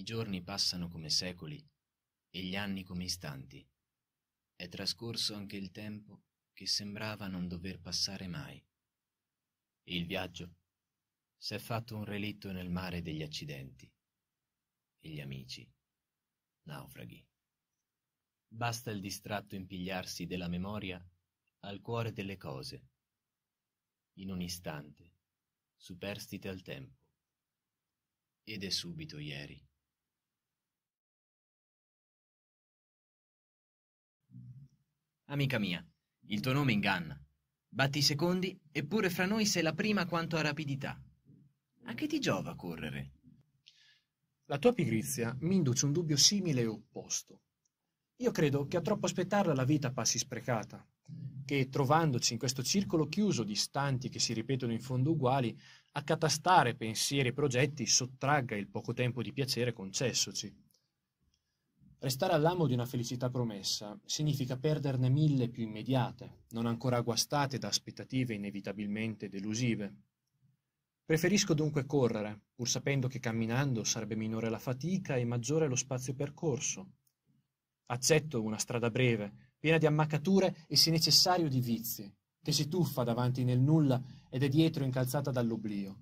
I giorni passano come secoli e gli anni come istanti. È trascorso anche il tempo che sembrava non dover passare mai. Il viaggio s'è fatto un relitto nel mare degli accidenti e gli amici naufraghi. Basta il distratto impigliarsi della memoria al cuore delle cose, in un istante, superstite al tempo. Ed è subito ieri. Amica mia, il tuo nome inganna. Batti i secondi, eppure fra noi sei la prima quanto a rapidità. A che ti giova correre? La tua pigrizia mi induce un dubbio simile e opposto. Io credo che a troppo aspettarla la vita passi sprecata, che trovandoci in questo circolo chiuso di istanti che si ripetono in fondo uguali, accatastare pensieri e progetti sottragga il poco tempo di piacere concessoci. Restare all'amo di una felicità promessa significa perderne mille più immediate, non ancora guastate da aspettative inevitabilmente delusive. Preferisco dunque correre, pur sapendo che camminando sarebbe minore la fatica e maggiore lo spazio percorso. Accetto una strada breve, piena di ammaccature e se necessario di vizi, che si tuffa davanti nel nulla ed è dietro incalzata dall'oblio.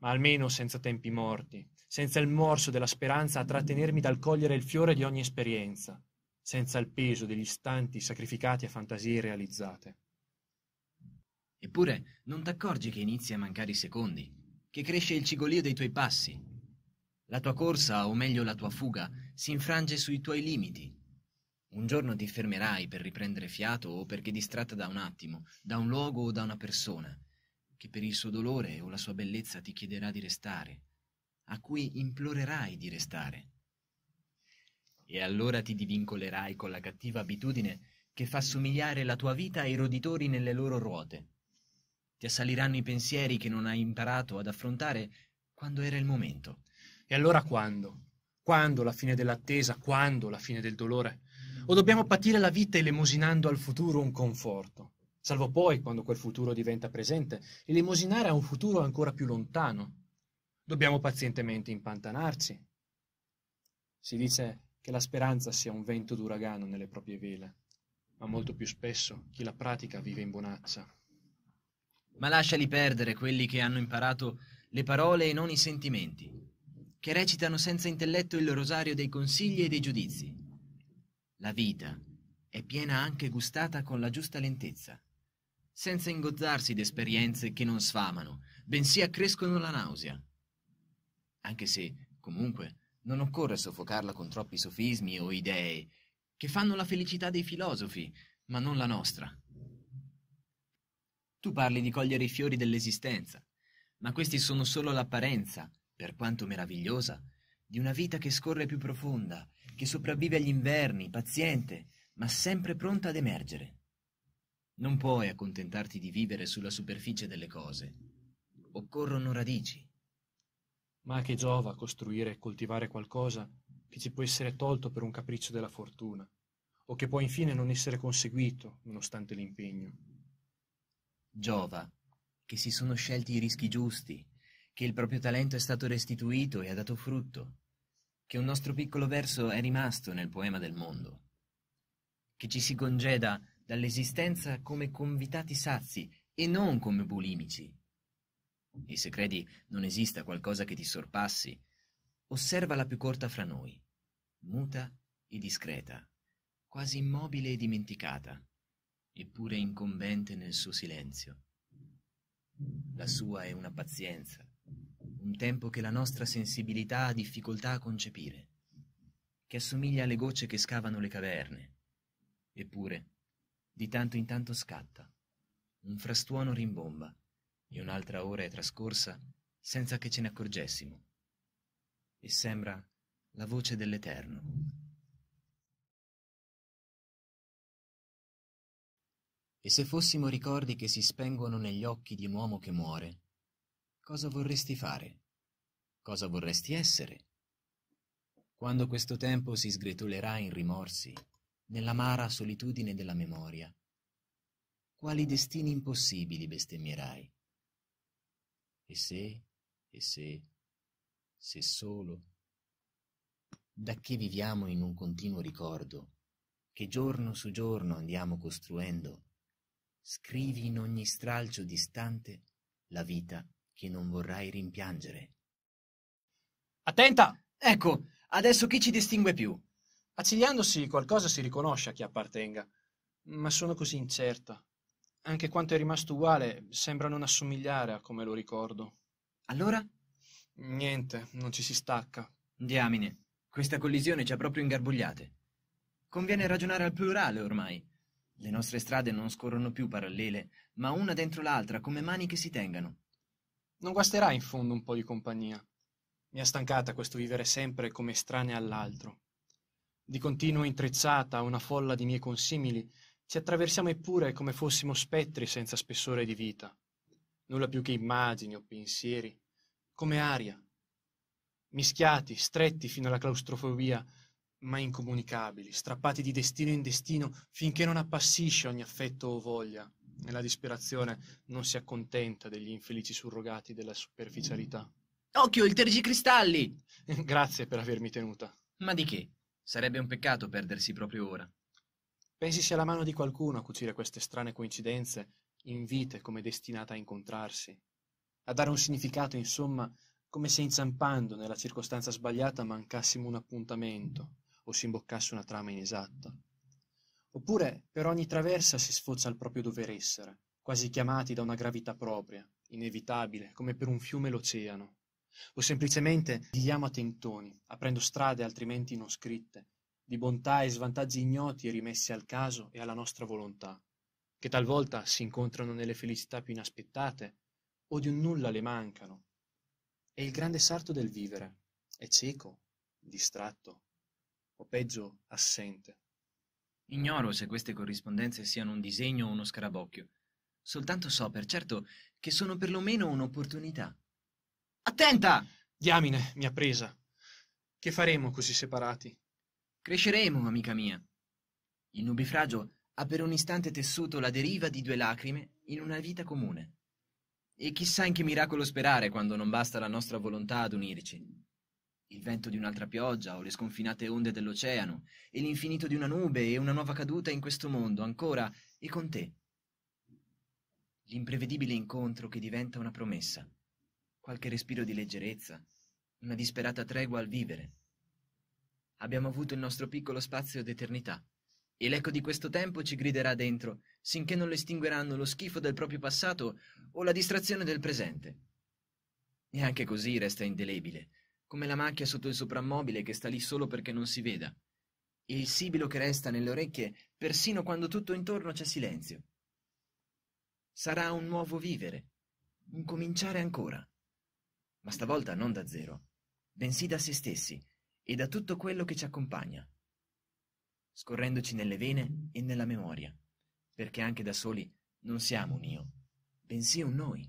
Ma almeno senza tempi morti, senza il morso della speranza a trattenermi dal cogliere il fiore di ogni esperienza, senza il peso degli istanti sacrificati a fantasie realizzate. Eppure non t'accorgi che inizi a mancare i secondi, che cresce il cigolio dei tuoi passi. La tua corsa, o meglio la tua fuga, si infrange sui tuoi limiti. Un giorno ti fermerai per riprendere fiato o perché distratta da un attimo, da un luogo o da una persona, che per il suo dolore o la sua bellezza ti chiederà di restare, a cui implorerai di restare. E allora ti divincolerai con la cattiva abitudine che fa somigliare la tua vita ai roditori nelle loro ruote. Ti assaliranno i pensieri che non hai imparato ad affrontare quando era il momento. E allora quando? Quando la fine dell'attesa? Quando la fine del dolore? O dobbiamo patire la vita elemosinando al futuro un conforto? Salvo poi, quando quel futuro diventa presente, elemosinare a un futuro ancora più lontano, Dobbiamo pazientemente impantanarci. Si dice che la speranza sia un vento d'uragano nelle proprie vele, ma molto più spesso chi la pratica vive in bonaccia. Ma lasciali perdere quelli che hanno imparato le parole e non i sentimenti, che recitano senza intelletto il rosario dei consigli e dei giudizi. La vita è piena anche gustata con la giusta lentezza, senza ingozzarsi d'esperienze che non sfamano, bensì accrescono la nausea anche se, comunque, non occorre soffocarla con troppi sofismi o idee, che fanno la felicità dei filosofi, ma non la nostra. Tu parli di cogliere i fiori dell'esistenza, ma questi sono solo l'apparenza, per quanto meravigliosa, di una vita che scorre più profonda, che sopravvive agli inverni, paziente, ma sempre pronta ad emergere. Non puoi accontentarti di vivere sulla superficie delle cose. Occorrono radici. Ma a che giova costruire e coltivare qualcosa che ci può essere tolto per un capriccio della fortuna, o che può infine non essere conseguito nonostante l'impegno? Giova che si sono scelti i rischi giusti, che il proprio talento è stato restituito e ha dato frutto, che un nostro piccolo verso è rimasto nel poema del mondo, che ci si congeda dall'esistenza come convitati sazi e non come bulimici, e se credi non esista qualcosa che ti sorpassi, osserva la più corta fra noi, muta e discreta, quasi immobile e dimenticata, eppure incombente nel suo silenzio. La sua è una pazienza, un tempo che la nostra sensibilità ha difficoltà a concepire, che assomiglia alle gocce che scavano le caverne, eppure di tanto in tanto scatta, un frastuono rimbomba, e un'altra ora è trascorsa senza che ce ne accorgessimo. E sembra la voce dell'Eterno. E se fossimo ricordi che si spengono negli occhi di un uomo che muore, cosa vorresti fare? Cosa vorresti essere? Quando questo tempo si sgretolerà in rimorsi, nell'amara solitudine della memoria, quali destini impossibili bestemmierai? E se, e se, se solo. Da che viviamo in un continuo ricordo, che giorno su giorno andiamo costruendo, scrivi in ogni stralcio distante la vita che non vorrai rimpiangere. Attenta! Ecco, adesso chi ci distingue più? Accigliandosi qualcosa si riconosce a chi appartenga, ma sono così incerta. Anche quanto è rimasto uguale, sembra non assomigliare a come lo ricordo. Allora? Niente, non ci si stacca. Diamine, questa collisione ci ha proprio ingarbugliate. Conviene ragionare al plurale ormai. Le nostre strade non scorrono più parallele, ma una dentro l'altra come mani che si tengano. Non guasterà in fondo un po' di compagnia. Mi ha stancata questo vivere sempre come estranea all'altro. Di continuo intrezzata a una folla di miei consimili, ci attraversiamo eppure come fossimo spettri senza spessore di vita, nulla più che immagini o pensieri, come aria, mischiati, stretti fino alla claustrofobia, ma incomunicabili, strappati di destino in destino finché non appassisce ogni affetto o voglia e la disperazione non si accontenta degli infelici surrogati della superficialità. Occhio, il tergicristalli! Grazie per avermi tenuta. Ma di che? Sarebbe un peccato perdersi proprio ora. Pensi sia la mano di qualcuno a cucire queste strane coincidenze, in vite come destinate a incontrarsi, a dare un significato, insomma, come se inciampando nella circostanza sbagliata mancassimo un appuntamento o si imboccasse una trama inesatta. Oppure per ogni traversa si sfocia il proprio dover essere, quasi chiamati da una gravità propria, inevitabile, come per un fiume l'oceano. O semplicemente ghigliamo a tentoni, aprendo strade altrimenti non scritte, di bontà e svantaggi ignoti rimessi al caso e alla nostra volontà, che talvolta si incontrano nelle felicità più inaspettate o di un nulla le mancano. E il grande sarto del vivere, è cieco, distratto, o peggio assente. Ignoro se queste corrispondenze siano un disegno o uno scarabocchio. Soltanto so per certo che sono perlomeno un'opportunità. Attenta! Diamine, mi ha presa. Che faremo così separati? Cresceremo, amica mia. Il nubifragio ha per un istante tessuto la deriva di due lacrime in una vita comune. E chissà in che miracolo sperare quando non basta la nostra volontà ad unirci. Il vento di un'altra pioggia o le sconfinate onde dell'oceano e l'infinito di una nube e una nuova caduta in questo mondo ancora e con te. L'imprevedibile incontro che diventa una promessa. Qualche respiro di leggerezza, una disperata tregua al vivere. Abbiamo avuto il nostro piccolo spazio d'eternità. E l'eco di questo tempo ci griderà dentro, sinché non lo estingueranno lo schifo del proprio passato o la distrazione del presente. E anche così resta indelebile, come la macchia sotto il soprammobile che sta lì solo perché non si veda. E il sibilo che resta nelle orecchie persino quando tutto intorno c'è silenzio. Sarà un nuovo vivere, un cominciare ancora. Ma stavolta non da zero, bensì da se stessi, e da tutto quello che ci accompagna, scorrendoci nelle vene e nella memoria, perché anche da soli non siamo un io, bensì un noi.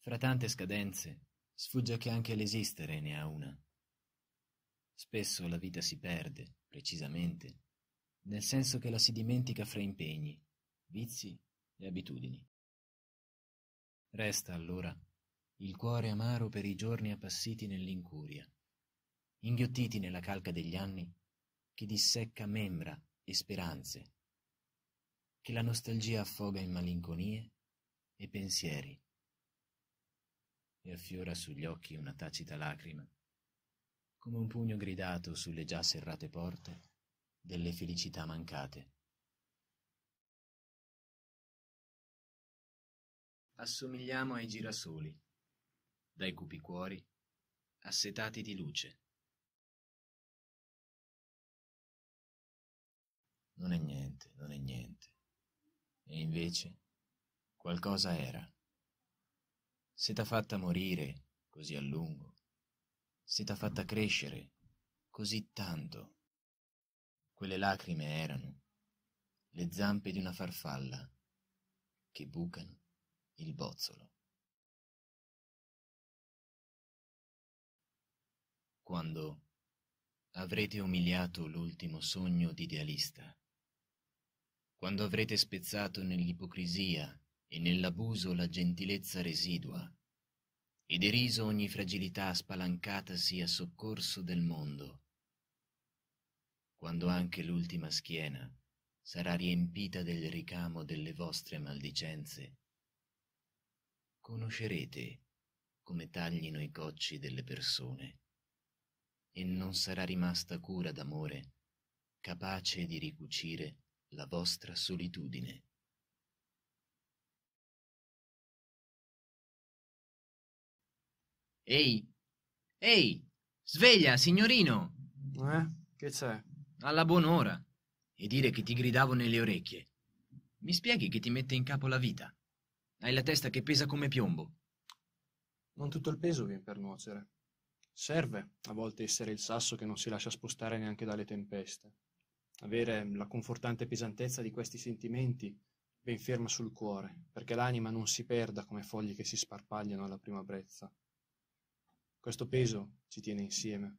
Fra tante scadenze, sfugge che anche l'esistere ne ha una. Spesso la vita si perde, precisamente, nel senso che la si dimentica fra impegni, vizi e abitudini. Resta allora il cuore amaro per i giorni appassiti nell'incuria, inghiottiti nella calca degli anni che dissecca membra e speranze, che la nostalgia affoga in malinconie e pensieri e affiora sugli occhi una tacita lacrima, come un pugno gridato sulle già serrate porte delle felicità mancate. Assomigliamo ai girasoli dai cupi cuori, assetati di luce. Non è niente, non è niente. E invece qualcosa era. Se t'ha fatta morire così a lungo, se t'ha fatta crescere così tanto. Quelle lacrime erano le zampe di una farfalla che bucano il bozzolo. quando avrete umiliato l'ultimo sogno d'idealista, quando avrete spezzato nell'ipocrisia e nell'abuso la gentilezza residua, e deriso ogni fragilità spalancatasi a soccorso del mondo, quando anche l'ultima schiena sarà riempita del ricamo delle vostre maldicenze, conoscerete come taglino i cocci delle persone e non sarà rimasta cura d'amore capace di ricucire la vostra solitudine. Ehi, ehi, sveglia, signorino! Eh, che c'è? Alla buon'ora. E dire che ti gridavo nelle orecchie. Mi spieghi che ti mette in capo la vita? Hai la testa che pesa come piombo. Non tutto il peso viene per nuocere. Serve a volte essere il sasso che non si lascia spostare neanche dalle tempeste, avere la confortante pesantezza di questi sentimenti ben ferma sul cuore, perché l'anima non si perda come fogli che si sparpagliano alla prima brezza. Questo peso ci tiene insieme.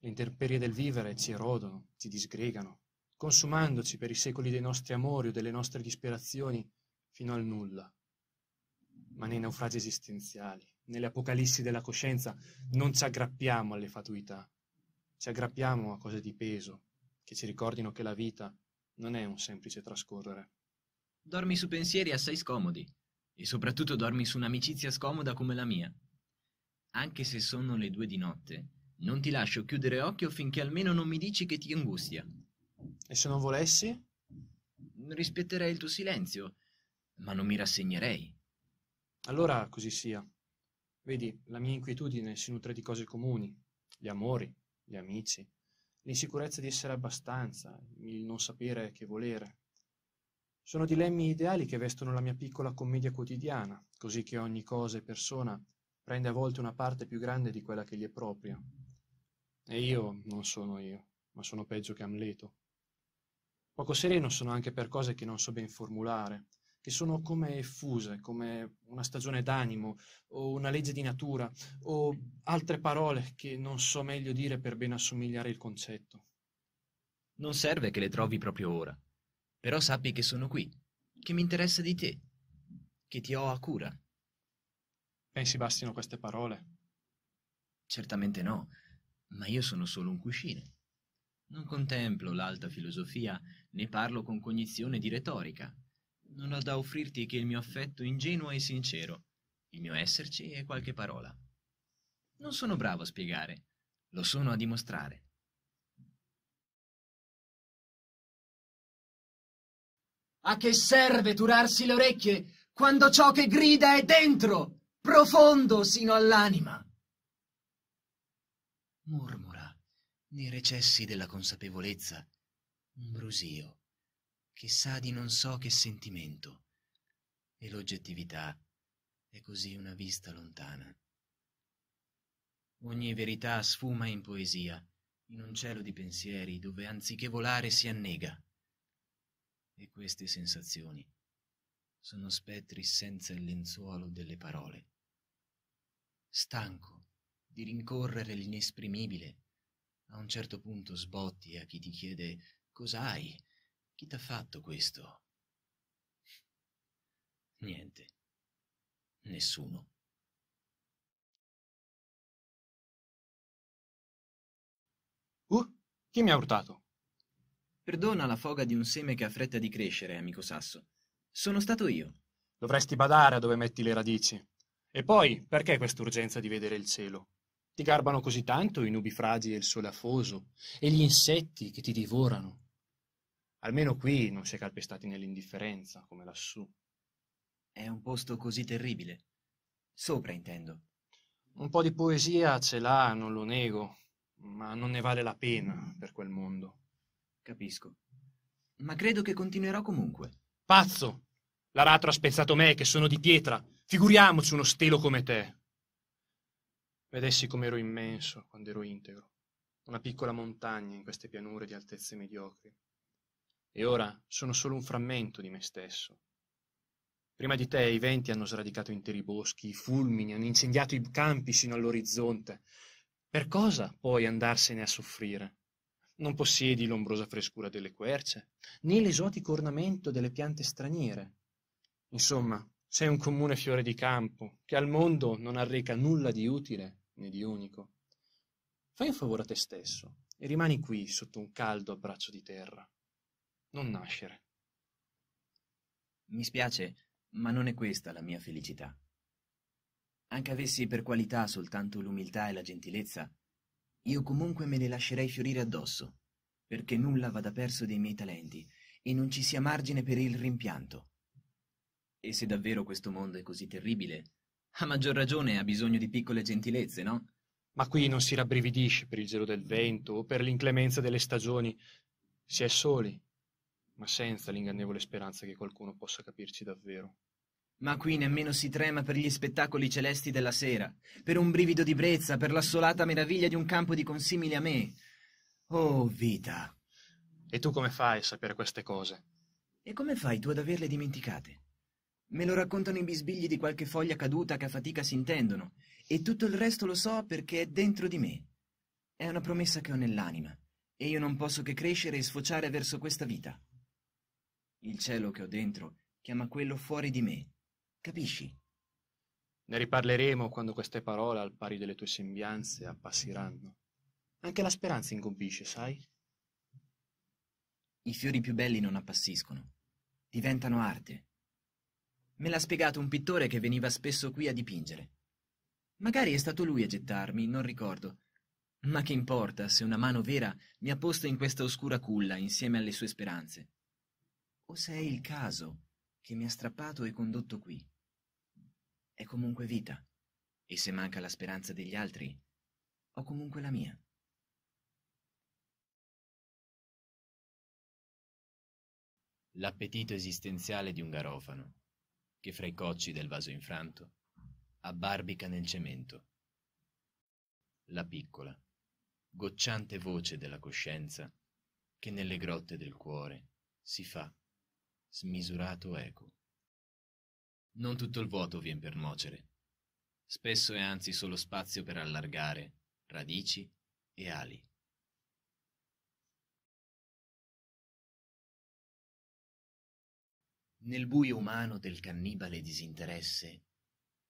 Le intemperie del vivere ci erodono, ci disgregano, consumandoci per i secoli dei nostri amori o delle nostre disperazioni fino al nulla. Ma nei naufragi esistenziali, nelle apocalissi della coscienza, non ci aggrappiamo alle fatuità, ci aggrappiamo a cose di peso, che ci ricordino che la vita non è un semplice trascorrere. Dormi su pensieri assai scomodi, e soprattutto dormi su un'amicizia scomoda come la mia. Anche se sono le due di notte, non ti lascio chiudere occhio finché almeno non mi dici che ti angustia. E se non volessi? Rispetterei il tuo silenzio, ma non mi rassegnerei. Allora così sia. Vedi, la mia inquietudine si nutre di cose comuni, gli amori, gli amici, l'insicurezza di essere abbastanza, il non sapere che volere. Sono dilemmi ideali che vestono la mia piccola commedia quotidiana, così che ogni cosa e persona prende a volte una parte più grande di quella che gli è propria. E io non sono io, ma sono peggio che Amleto. Poco sereno sono anche per cose che non so ben formulare, che sono come effuse, come una stagione d'animo o una legge di natura o altre parole che non so meglio dire per ben assomigliare il concetto. Non serve che le trovi proprio ora, però sappi che sono qui, che mi interessa di te, che ti ho a cura. Pensi bastino queste parole? Certamente no, ma io sono solo un cuscino. Non contemplo l'alta filosofia né parlo con cognizione di retorica, non ho da offrirti che il mio affetto ingenuo e sincero, il mio esserci e qualche parola. Non sono bravo a spiegare, lo sono a dimostrare. A che serve turarsi le orecchie quando ciò che grida è dentro, profondo sino all'anima? Mormora nei recessi della consapevolezza un brusio sa di non so che sentimento. E l'oggettività è così una vista lontana. Ogni verità sfuma in poesia, in un cielo di pensieri dove anziché volare si annega. E queste sensazioni sono spettri senza il lenzuolo delle parole. Stanco di rincorrere l'inesprimibile, a un certo punto sbotti a chi ti chiede cos'hai chi t'ha fatto questo? Niente. Nessuno. Uh, chi mi ha urtato? Perdona la foga di un seme che ha fretta di crescere, amico Sasso. Sono stato io. Dovresti badare a dove metti le radici. E poi, perché quest'urgenza di vedere il cielo? Ti garbano così tanto i nubi fragi e il sole afoso, e gli insetti che ti divorano. Almeno qui non si è calpestati nell'indifferenza, come lassù. È un posto così terribile. Sopra, intendo. Un po' di poesia ce l'ha, non lo nego, ma non ne vale la pena per quel mondo. Capisco. Ma credo che continuerò comunque. Pazzo! L'aratro ha spezzato me, che sono di pietra. Figuriamoci uno stelo come te. Vedessi com'ero immenso quando ero integro. Una piccola montagna in queste pianure di altezze mediocri e ora sono solo un frammento di me stesso. Prima di te i venti hanno sradicato interi boschi, i fulmini hanno incendiato i campi sino all'orizzonte. Per cosa poi andarsene a soffrire? Non possiedi l'ombrosa frescura delle querce, né l'esotico ornamento delle piante straniere. Insomma, sei un comune fiore di campo, che al mondo non arreca nulla di utile né di unico. Fai un favore a te stesso e rimani qui sotto un caldo abbraccio di terra non nascere. Mi spiace, ma non è questa la mia felicità. Anche avessi per qualità soltanto l'umiltà e la gentilezza, io comunque me le lascerei fiorire addosso, perché nulla vada perso dei miei talenti e non ci sia margine per il rimpianto. E se davvero questo mondo è così terribile, a maggior ragione ha bisogno di piccole gentilezze, no? Ma qui non si rabbrividisce per il gelo del vento o per l'inclemenza delle stagioni. Si è soli, ma senza l'ingannevole speranza che qualcuno possa capirci davvero. Ma qui nemmeno si trema per gli spettacoli celesti della sera, per un brivido di brezza, per l'assolata meraviglia di un campo di consimili a me. Oh, vita! E tu come fai a sapere queste cose? E come fai tu ad averle dimenticate? Me lo raccontano i bisbigli di qualche foglia caduta che a fatica si intendono, e tutto il resto lo so perché è dentro di me. È una promessa che ho nell'anima, e io non posso che crescere e sfociare verso questa vita. Il cielo che ho dentro chiama quello fuori di me. Capisci? Ne riparleremo quando queste parole, al pari delle tue sembianze, appassiranno. Anche la speranza incompisce, sai? I fiori più belli non appassiscono, diventano arte. Me l'ha spiegato un pittore che veniva spesso qui a dipingere. Magari è stato lui a gettarmi, non ricordo. Ma che importa se una mano vera mi ha posto in questa oscura culla insieme alle sue speranze. O se è il caso che mi ha strappato e condotto qui. È comunque vita, e se manca la speranza degli altri, ho comunque la mia. L'appetito esistenziale di un garofano, che fra i cocci del vaso infranto abbarbica nel cemento. La piccola, gocciante voce della coscienza, che nelle grotte del cuore si fa smisurato eco. Non tutto il vuoto vien per nuocere. Spesso è anzi solo spazio per allargare radici e ali. Nel buio umano del cannibale disinteresse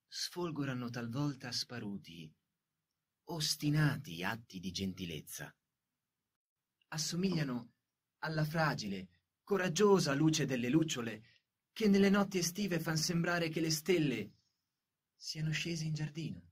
sfolgorano talvolta sparuti, ostinati atti di gentilezza. Assomigliano alla fragile, coraggiosa luce delle lucciole, che nelle notti estive fan sembrare che le stelle siano scese in giardino.